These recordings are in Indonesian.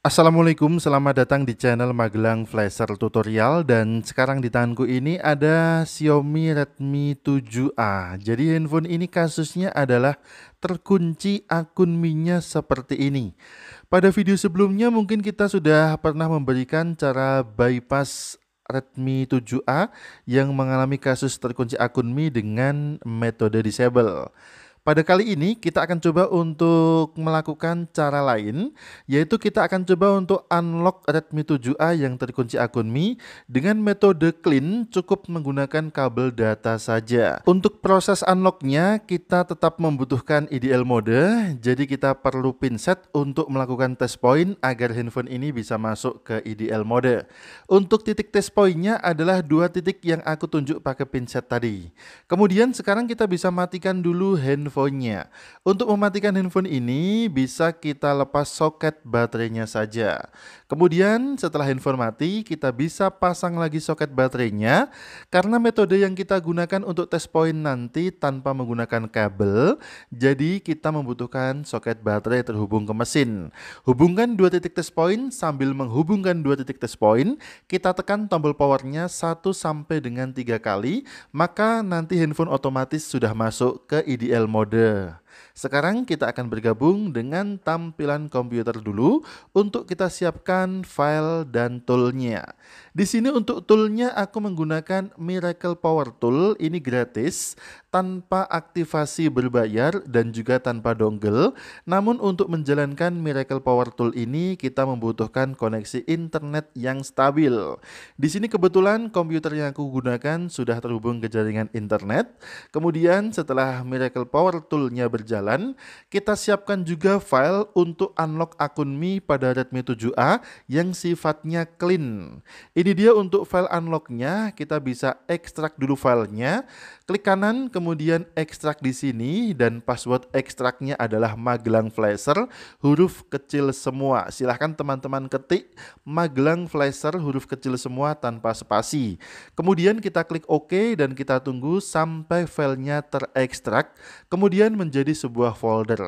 Assalamualaikum, selamat datang di channel Magelang Flasher Tutorial dan sekarang di tanganku ini ada Xiaomi Redmi 7A jadi handphone ini kasusnya adalah terkunci akun Mi-nya seperti ini pada video sebelumnya mungkin kita sudah pernah memberikan cara bypass Redmi 7A yang mengalami kasus terkunci akun Mi dengan metode disable pada kali ini kita akan coba untuk melakukan cara lain, yaitu kita akan coba untuk unlock Redmi 7A yang terkunci akun Mi dengan metode clean cukup menggunakan kabel data saja. Untuk proses unlocknya kita tetap membutuhkan IDL mode, jadi kita perlu pinset untuk melakukan test point agar handphone ini bisa masuk ke IDL mode. Untuk titik test pointnya adalah dua titik yang aku tunjuk pakai pinset tadi. Kemudian sekarang kita bisa matikan dulu handphone handphonenya. Untuk mematikan handphone ini bisa kita lepas soket baterainya saja. Kemudian setelah handphone mati kita bisa pasang lagi soket baterainya karena metode yang kita gunakan untuk tes point nanti tanpa menggunakan kabel jadi kita membutuhkan soket baterai terhubung ke mesin. Hubungkan dua titik tes point sambil menghubungkan dua titik tes point. kita tekan tombol powernya 1 sampai dengan tiga kali maka nanti handphone otomatis sudah masuk ke IDL mode mode Sekarang kita akan bergabung dengan tampilan komputer dulu untuk kita siapkan file dan toolnya. Di sini untuk toolnya aku menggunakan Miracle Power Tool, ini gratis, tanpa aktivasi berbayar dan juga tanpa dongle. Namun untuk menjalankan Miracle Power Tool ini kita membutuhkan koneksi internet yang stabil. Di sini kebetulan komputer yang aku gunakan sudah terhubung ke jaringan internet. Kemudian setelah Miracle Power Toolnya nya berjalan, kita siapkan juga file untuk unlock akun Mi pada Redmi 7A yang sifatnya clean. Ini dia untuk file unlocknya, kita bisa ekstrak dulu filenya, klik kanan kemudian ekstrak di sini dan password ekstraknya adalah Magelang Flasher huruf kecil semua. Silahkan teman-teman ketik Magelang Flasher huruf kecil semua tanpa spasi. Kemudian kita klik OK dan kita tunggu sampai filenya terekstrak, kemudian menjadi menjadi sebuah folder.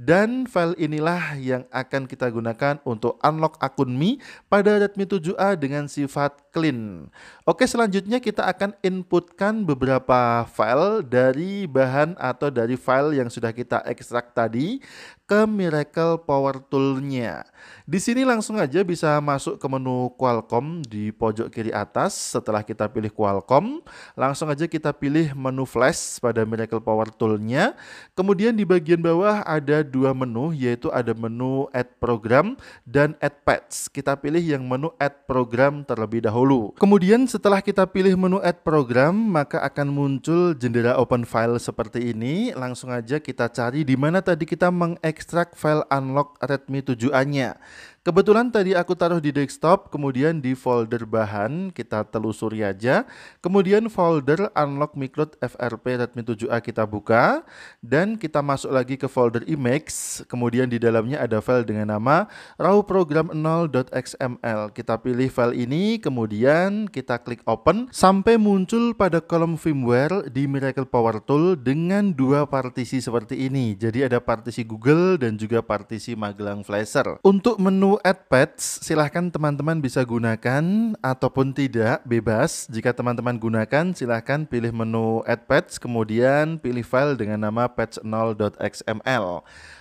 Dan file inilah yang akan kita gunakan untuk unlock akun Mi pada Redmi 7A dengan sifat clean. Oke, selanjutnya kita akan inputkan beberapa file dari bahan atau dari file yang sudah kita ekstrak tadi ke Miracle Power Tool-nya. Di sini langsung aja bisa masuk ke menu Qualcomm di pojok kiri atas. Setelah kita pilih Qualcomm, langsung aja kita pilih menu flash pada Miracle Power Tool-nya. Kemudian di bagian bawah ada dua menu, yaitu ada menu Add Program dan Add Patch. Kita pilih yang menu Add Program terlebih dahulu. Kemudian setelah kita pilih menu Add Program, maka akan muncul jendela Open File seperti ini. Langsung aja kita cari di mana tadi kita mengek Ekstrak file unlock Redmi tujuannya. Kebetulan tadi aku taruh di desktop, kemudian di folder bahan kita telusuri aja. Kemudian folder unlock Microt FRP Redmi 7A kita buka dan kita masuk lagi ke folder IMAX, Kemudian di dalamnya ada file dengan nama raw program 0.xml. Kita pilih file ini, kemudian kita klik open sampai muncul pada kolom firmware di Miracle Power Tool dengan dua partisi seperti ini. Jadi ada partisi Google dan juga partisi Magelang Flasher. Untuk menu menu Add pets silahkan teman-teman bisa gunakan ataupun tidak bebas. Jika teman-teman gunakan silahkan pilih menu Add pets kemudian pilih file dengan nama patch0.xml.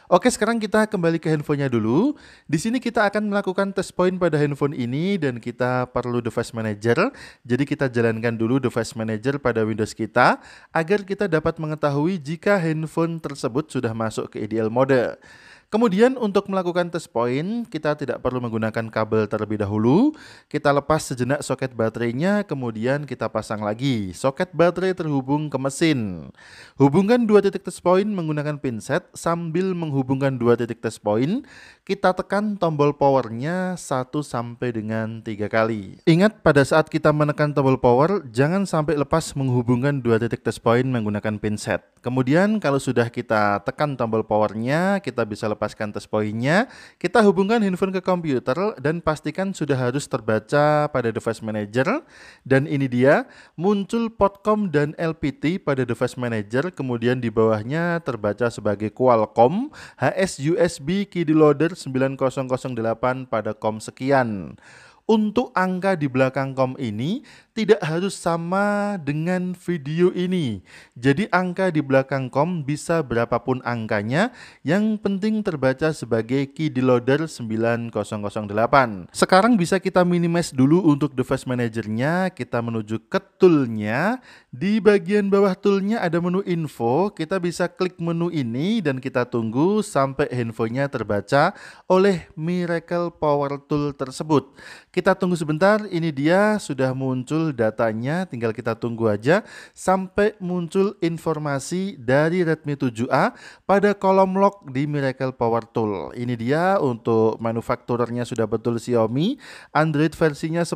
Oke, sekarang kita kembali ke handphonenya dulu. Di sini kita akan melakukan test point pada handphone ini dan kita perlu device manager. Jadi kita jalankan dulu device manager pada Windows kita agar kita dapat mengetahui jika handphone tersebut sudah masuk ke ideal mode. Kemudian untuk melakukan test point, kita tidak perlu menggunakan kabel terlebih dahulu. Kita lepas sejenak soket baterainya, kemudian kita pasang lagi. Soket baterai terhubung ke mesin. Hubungkan dua titik test point menggunakan pinset sambil menghubungkan dua titik test point. Kita tekan tombol powernya satu sampai dengan tiga kali. Ingat pada saat kita menekan tombol power, jangan sampai lepas menghubungkan dua titik test point menggunakan pinset. Kemudian kalau sudah kita tekan tombol powernya, kita bisa lepaskan test pointnya, kita hubungkan handphone ke komputer dan pastikan sudah harus terbaca pada device manager. Dan ini dia, muncul potcom dan LPT pada device manager, kemudian di bawahnya terbaca sebagai Qualcomm HS USB KD Loader 9008 pada COM sekian. Untuk angka di belakang COM ini, tidak harus sama dengan video ini. Jadi angka di belakang kom bisa berapapun angkanya, yang penting terbaca sebagai key deloader 9008. Sekarang bisa kita minimize dulu untuk device Managernya. kita menuju ke toolnya. Di bagian bawah toolnya ada menu info, kita bisa klik menu ini dan kita tunggu sampai infonya terbaca oleh Miracle Power Tool tersebut. Kita tunggu sebentar, ini dia sudah muncul muncul datanya, tinggal kita tunggu aja sampai muncul informasi dari Redmi 7A pada kolom log di Miracle Power Tool. Ini dia untuk manufakturernya sudah betul Xiaomi, Android versinya 10,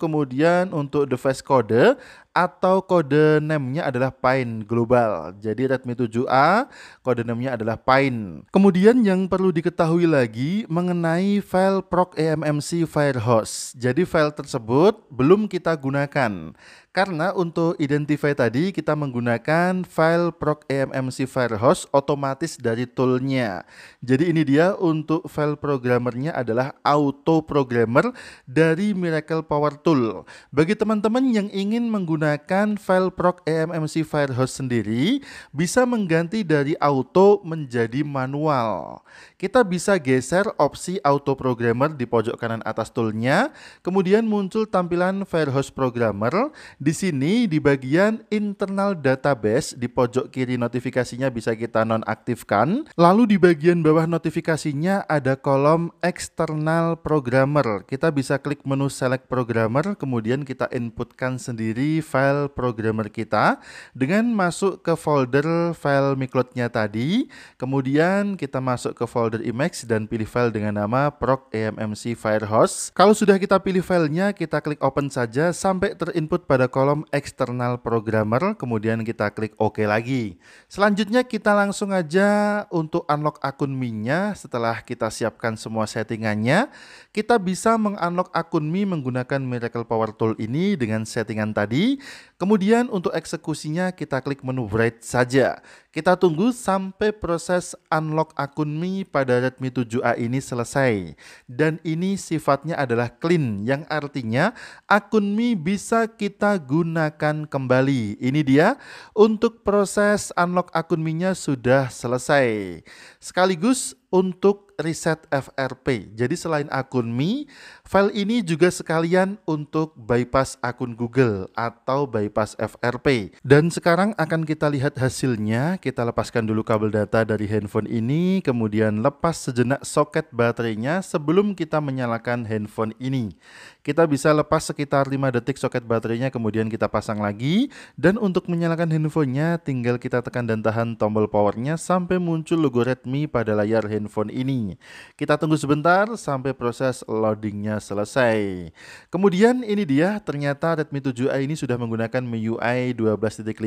kemudian untuk device kode atau kode name-nya adalah Pine Global. Jadi Redmi 7A kode name-nya adalah Pine. Kemudian yang perlu diketahui lagi mengenai file proc AMMC Firehose. Jadi file tersebut belum kita gunakan karena untuk identify tadi kita menggunakan file proc eMMC firehose otomatis dari toolnya. Jadi ini dia untuk file programmernya adalah auto programmer dari Miracle Power Tool. Bagi teman-teman yang ingin menggunakan file proc eMMC firehose sendiri bisa mengganti dari auto menjadi manual. Kita bisa geser opsi auto programmer di pojok kanan atas toolnya, kemudian muncul tampilan firehose Programmer di sini di bagian internal database di pojok kiri notifikasinya bisa kita nonaktifkan. Lalu di bagian bawah notifikasinya ada kolom external programmer. Kita bisa klik menu select programmer kemudian kita inputkan sendiri file programmer kita dengan masuk ke folder file mikrotnya tadi. Kemudian kita masuk ke folder image dan pilih file dengan nama proc emmc firehose. Kalau sudah kita pilih filenya kita klik open saja sampai terinput pada kolom external programmer, kemudian kita klik OK lagi. Selanjutnya kita langsung aja untuk unlock akun Mi-nya setelah kita siapkan semua settingannya. Kita bisa mengunlock akun Mi menggunakan Miracle Power Tool ini dengan settingan tadi. Kemudian untuk eksekusinya kita klik menu write saja. Kita tunggu sampai proses unlock akun Mi pada Redmi 7A ini selesai. Dan ini sifatnya adalah clean yang artinya akun Mi bisa kita gunakan kembali. Ini dia untuk proses unlock akun Mi-nya sudah selesai. Sekaligus untuk Reset FRP. Jadi selain akun Mi, file ini juga sekalian untuk bypass akun Google atau bypass FRP. Dan sekarang akan kita lihat hasilnya. Kita lepaskan dulu kabel data dari handphone ini, kemudian lepas sejenak soket baterainya sebelum kita menyalakan handphone ini. Kita bisa lepas sekitar 5 detik soket baterainya, kemudian kita pasang lagi. Dan untuk menyalakan handphonenya, tinggal kita tekan dan tahan tombol powernya sampai muncul logo Redmi pada layar handphone ini. Kita tunggu sebentar sampai proses loadingnya selesai. Kemudian ini dia, ternyata Redmi 7 a ini sudah menggunakan MIUI 12.5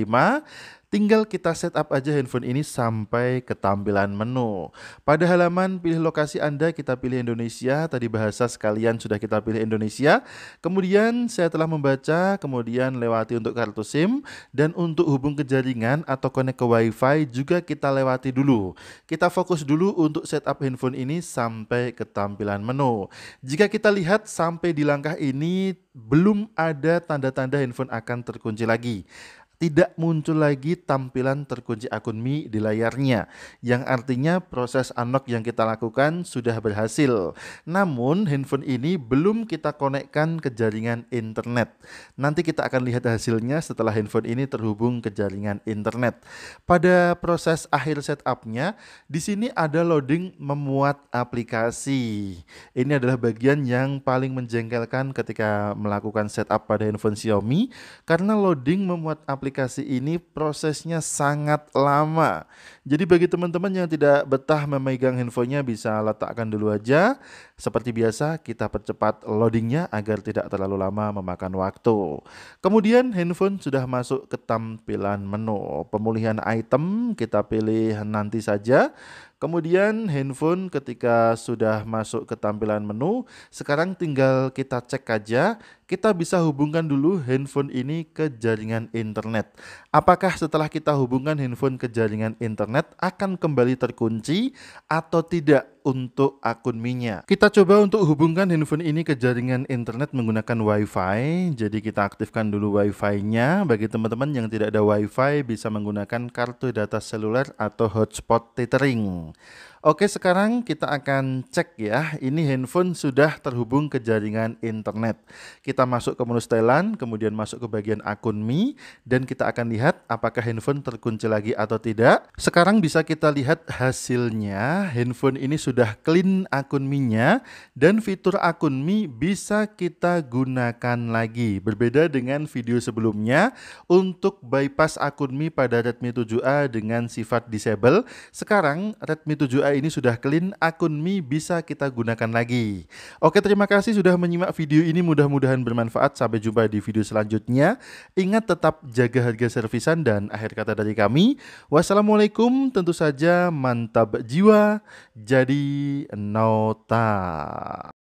Tinggal kita setup aja handphone ini sampai ke tampilan menu. Pada halaman pilih lokasi Anda, kita pilih Indonesia. Tadi bahasa sekalian sudah kita pilih Indonesia. Kemudian saya telah membaca, kemudian lewati untuk kartu SIM. Dan untuk hubung ke jaringan atau connect ke WiFi juga kita lewati dulu. Kita fokus dulu untuk setup handphone ini sampai ke tampilan menu. Jika kita lihat sampai di langkah ini belum ada tanda-tanda handphone akan terkunci lagi tidak muncul lagi tampilan terkunci akun Mi di layarnya, yang artinya proses unlock yang kita lakukan sudah berhasil. Namun, handphone ini belum kita konekkan ke jaringan internet. Nanti kita akan lihat hasilnya setelah handphone ini terhubung ke jaringan internet. Pada proses akhir setupnya, di sini ada loading memuat aplikasi. Ini adalah bagian yang paling menjengkelkan ketika melakukan setup pada handphone Xiaomi, karena loading memuat aplikasi aplikasi ini prosesnya sangat lama. Jadi bagi teman-teman yang tidak betah memegang handphonenya bisa letakkan dulu aja seperti biasa, kita percepat loadingnya agar tidak terlalu lama memakan waktu. Kemudian handphone sudah masuk ke tampilan menu. Pemulihan item kita pilih nanti saja. Kemudian handphone ketika sudah masuk ke tampilan menu, sekarang tinggal kita cek aja, kita bisa hubungkan dulu handphone ini ke jaringan internet. Apakah setelah kita hubungkan handphone ke jaringan internet akan kembali terkunci atau tidak? untuk akun minyak. Kita coba untuk hubungkan handphone ini ke jaringan internet menggunakan WiFi. Jadi kita aktifkan dulu WiFi-nya. Bagi teman-teman yang tidak ada WiFi bisa menggunakan kartu data seluler atau hotspot tethering. Oke, sekarang kita akan cek ya. Ini handphone sudah terhubung ke jaringan internet. Kita masuk ke menu setelan, kemudian masuk ke bagian akun Mi, dan kita akan lihat apakah handphone terkunci lagi atau tidak. Sekarang bisa kita lihat hasilnya. Handphone ini sudah clean akun Mi-nya, dan fitur akun Mi bisa kita gunakan lagi. Berbeda dengan video sebelumnya, untuk bypass akun Mi pada Redmi 7A dengan sifat disable, sekarang Redmi 7A ini sudah clean, akun Mi bisa kita gunakan lagi. Oke, terima kasih sudah menyimak video ini. Mudah-mudahan bermanfaat. Sampai jumpa di video selanjutnya. Ingat tetap jaga harga servisan dan akhir kata dari kami. Wassalamualaikum, tentu saja mantap jiwa. Jadi nota.